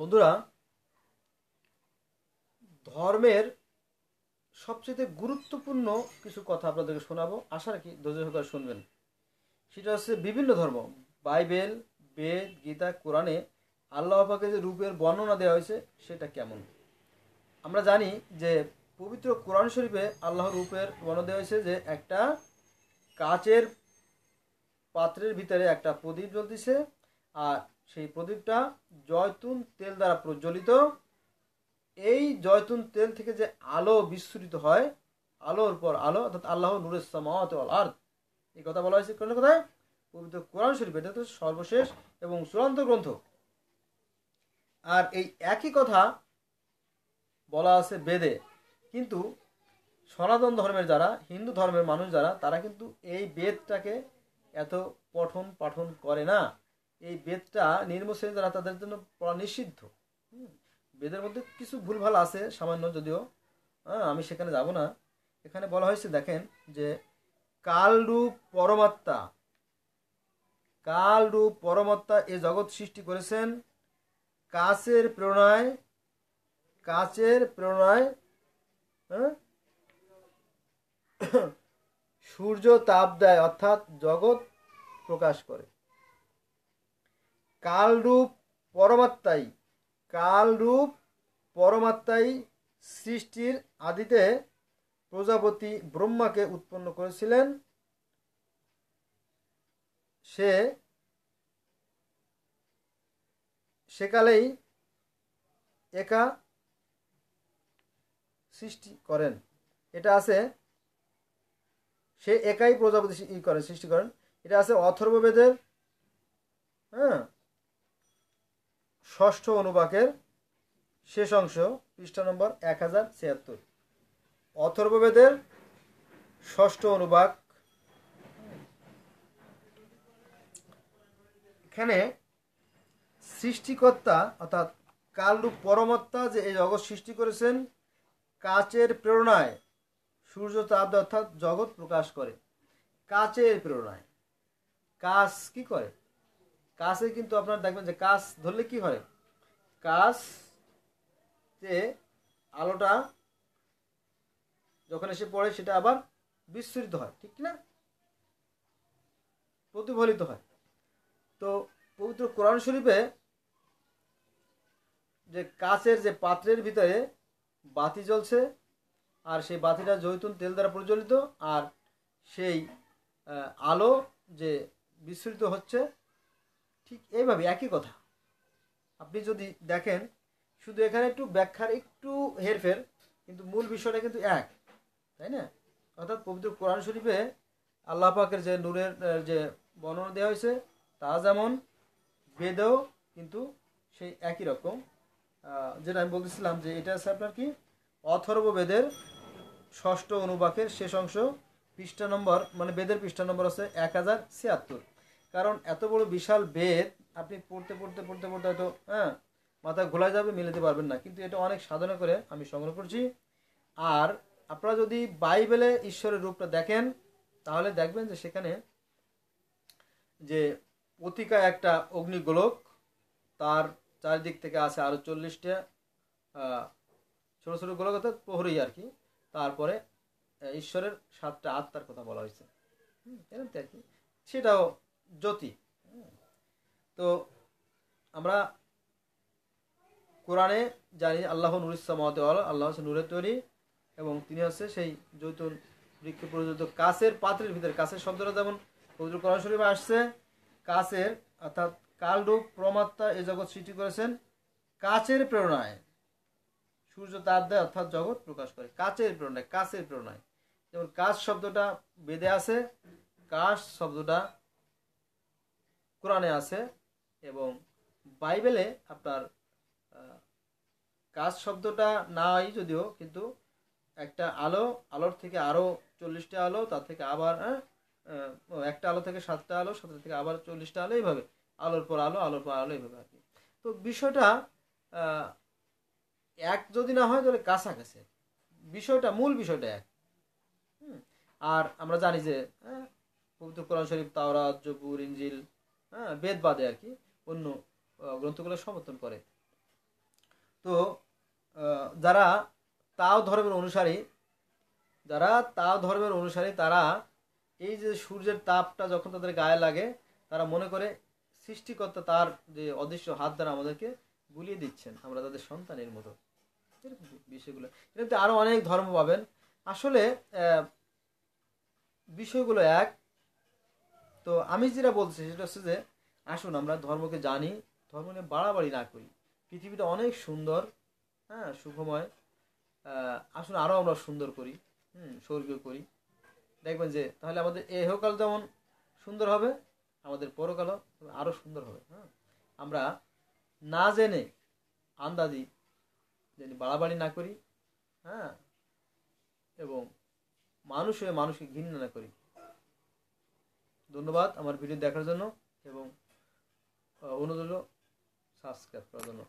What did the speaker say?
বন্ধুরা ধর্মের সবচেয়ে গুরুত্বপূর্ণ কিছু কথা আপনাদেরকে শোনাবো আশা রাখি ধৈর্য সহকারে শুনবেন সেটা হচ্ছে বিভিন্ন ধর্ম বাইবেল বেদ গীতা কোরআনে আল্লাহ পাকে যে রূপের বর্ণনা দেওয়া হয়েছে সেটা কেমন আমরা জানি যে পবিত্র কোরআন শরীফে আল্লাহ রূপের বর্ণনা দেওয়া হয়েছে যে একটা কাচের পাত্রের ভিতরে একটা প্রদীপ জ্বলতেছে আর সেই প্রদীপটা জয়তুন তেল দ্বারা প্রজ্বলিত এই জয়তুন তেল থেকে যে আলো বিস্তৃত হয় আলোর পর আলো অর্থাৎ আল্লাহ নুরের সামাওয়াত এই কথা বলা হয়েছে কোন কোথায় পবিত্র কোরআন শরীফ এটা তো সর্বশেষ এবং চূড়ান্ত গ্রন্থ আর এই একই কথা বলা আছে বেদে কিন্তু সনাতন ধর্মের যারা হিন্দু ধর্মের মানুষ যারা তারা কিন্তু এই বেদটাকে এত পঠন পাঠন করে না এই বেদটা নির্ম শ্রেণী যারা তাদের জন্য পড়া নিষিদ্ধ বেদের মধ্যে কিছু ভুলভাল আছে সামান্য যদিও হ্যাঁ আমি সেখানে যাব না এখানে বলা হয়েছে দেখেন যে কালরূপ পরমাত্মা কালরূপ পরমাত্মা এ জগৎ সৃষ্টি করেছেন কাচের প্রেরণায় কাচের প্রেরণায় হ্যাঁ, সূর্য তাপ দেয় অর্থাৎ জগৎ প্রকাশ করে কালরূপ পরমাত্মাই কালরূপ পরমাত্মাই সৃষ্টির আদিতে প্রজাপতি ব্রহ্মাকে উৎপন্ন করেছিলেন সে সেকালেই একা সৃষ্টি করেন এটা আছে সে একাই প্রজাপতি ই করে সৃষ্টি করেন এটা আছে অথর্ববেদের হ্যাঁ ষষ্ঠ অনুবাকের শেষ অংশ পৃষ্ঠা নম্বর এক হাজার ছিয়াত্তর অথর্ববেদের ষষ্ঠ অনুবাক এখানে সৃষ্টিকর্তা অর্থাৎ কালরূপ পরমত্তা যে এই জগৎ সৃষ্টি করেছেন কাচের প্রেরণায় সূর্য তাপ অর্থাৎ জগৎ প্রকাশ করে কাচের প্রেরণায় কাজ কি করে কাছে কিন্তু আপনারা দেখবেন যে কাজ ধরলে কি হয় কাজ যে আলোটা যখন এসে পড়ে সেটা আবার বিস্তৃত হয় ঠিক না প্রতিফলিত হয় তো পবিত্র কোরআন শরীফে যে কাচের যে পাত্রের ভিতরে বাতি জ্বলছে আর সেই বাতিটা জৈতুন তেল দ্বারা প্রজ্বলিত আর সেই আলো যে বিস্তৃত হচ্ছে ঠিক এইভাবে একই কথা আপনি যদি দেখেন শুধু এখানে একটু ব্যাখ্যার একটু হেরফের কিন্তু মূল বিষয়টা কিন্তু এক তাই না অর্থাৎ পবিত্র কোরআন শরীফে আল্লাহ পাকের যে নূরের যে বর্ণনা দেওয়া হয়েছে তা যেমন বেদেও কিন্তু সেই একই রকম যেটা আমি বলতেছিলাম যে এটা আছে আপনার কি অথর্ব বেদের ষষ্ঠ অনুবাকের শেষ অংশ পৃষ্ঠা নম্বর মানে বেদের পৃষ্ঠা নম্বর আছে এক হাজার ছিয়াত্তর কারণ এত বড় বিশাল বেদ আপনি পড়তে পড়তে পড়তে পড়তে হয়তো হ্যাঁ মাথা ঘোলা যাবে মিলাতে পারবেন না কিন্তু এটা অনেক সাধনা করে আমি সংগ্রহ করছি আর আপনারা যদি বাইবেলে ঈশ্বরের রূপটা দেখেন তাহলে দেখবেন যে সেখানে যে পতিকা একটা অগ্নিগোলক তার চারিদিক থেকে আছে আরও চল্লিশটা ছোটো ছোটো গোলক অর্থাৎ প্রহরী আর কি তারপরে ঈশ্বরের সাতটা আত্মার কথা বলা হয়েছে এরকম আর কি সেটাও জ্যোতি তো আমরা কোরআনে জানি আল্লাহ নুর ইসলামত আল্লাহ হচ্ছে নূরের তৈরি এবং তিনি হচ্ছে সেই যৌতুন বৃক্ষ প্রযোজ্য কাছের পাত্রের ভিতরে কাছের শব্দটা যেমন পবিত্র কোরআন শরীফে আসছে কাছের অর্থাৎ কালরূপ প্রমাত্মা এ জগৎ সৃষ্টি করেছেন কাছের প্রেরণায় সূর্য তার দেয় অর্থাৎ জগৎ প্রকাশ করে কাছের প্রেরণায় কাছের প্রেরণায় যেমন কাজ শব্দটা বেদে আছে কাশ শব্দটা কোরআনে আছে এবং বাইবেলে আপনার কাজ শব্দটা নাই যদিও কিন্তু একটা আলো আলোর থেকে আরও চল্লিশটা আলো তার থেকে আবার হ্যাঁ, একটা আলো থেকে সাতটা আলো সাতটা থেকে আবার চল্লিশটা আলো এইভাবে আলোর পর আলো আলোর পর আলো এইভাবে আর কি তো বিষয়টা এক যদি না হয় তাহলে কাছাকাছি বিষয়টা মূল বিষয়টা এক আর আমরা জানি যে হ্যাঁ, পবিত্র কোরআন শরীফ তাওরাত জবুর ইঞ্জিল হ্যাঁ বেদ বাদে আর কি অন্য গ্রন্থগুলো সমর্থন করে তো যারা তাও ধর্মের অনুসারী যারা তাও ধর্মের অনুসারী তারা এই যে সূর্যের তাপটা যখন তাদের গায়ে লাগে তারা মনে করে সৃষ্টিকর্তা তার যে অদৃশ্য হাত দ্বারা আমাদেরকে গুলিয়ে দিচ্ছেন আমরা তাদের সন্তানের মতো বিষয়গুলো এরকম আরও অনেক ধর্ম পাবেন আসলে বিষয়গুলো এক তো আমি যেটা বলছি সেটা হচ্ছে যে আসুন আমরা ধর্মকে জানি ধর্ম নিয়ে বাড়াবাড়ি না করি পৃথিবীটা অনেক সুন্দর হ্যাঁ সুখময় আসুন আরও আমরা সুন্দর করি হুম স্বর্গীয় করি দেখবেন যে তাহলে আমাদের এহকাল যেমন সুন্দর হবে আমাদের পরকালও আরও সুন্দর হবে হ্যাঁ আমরা না জেনে আন্দাজি যেন বাড়াবাড়ি না করি হ্যাঁ এবং মানুষ হয়ে মানুষকে ঘৃণা না করি ধন্যবাদ আমার ভিডিও দেখার জন্য এবং অনুরোধ সাবস্ক্রাইব করার জন্য